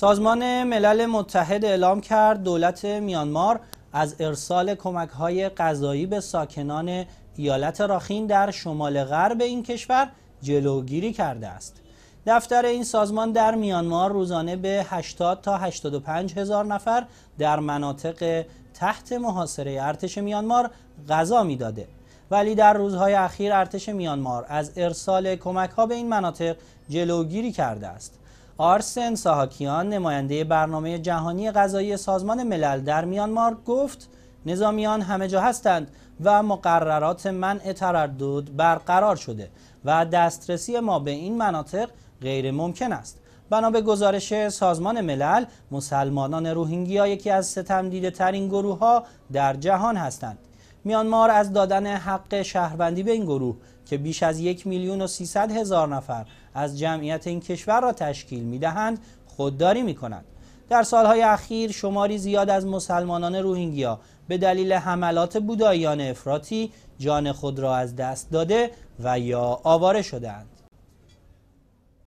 سازمان ملل متحد اعلام کرد دولت میانمار از ارسال کمک های غذایی به ساکنان ایالت راخین در شمال غرب این کشور جلوگیری کرده است. دفتر این سازمان در میانمار روزانه به 80 تا 85 هزار نفر در مناطق تحت محاصره ارتش میانمار غذا میداده ولی در روزهای اخیر ارتش میانمار از ارسال کمک ها به این مناطق جلوگیری کرده است. آرسن ساهاکیان نماینده برنامه جهانی غذایی سازمان ملل در میانمار گفت نظامیان همه جا هستند و مقررات منع تردد برقرار شده و دسترسی ما به این مناطق غیر ممکن است بنا به گزارش سازمان ملل مسلمانان روهینگیا یکی از ستمدیده ترین گروه ها در جهان هستند میانمار از دادن حق شهروندی به این گروه که بیش از یک میلیون و سیصد هزار نفر از جمعیت این کشور را تشکیل میدهند خودداری می کند. در سالهای اخیر شماری زیاد از مسلمانان روهینگیا به دلیل حملات بوداییان افراطی جان خود را از دست داده و یا آواره شدند.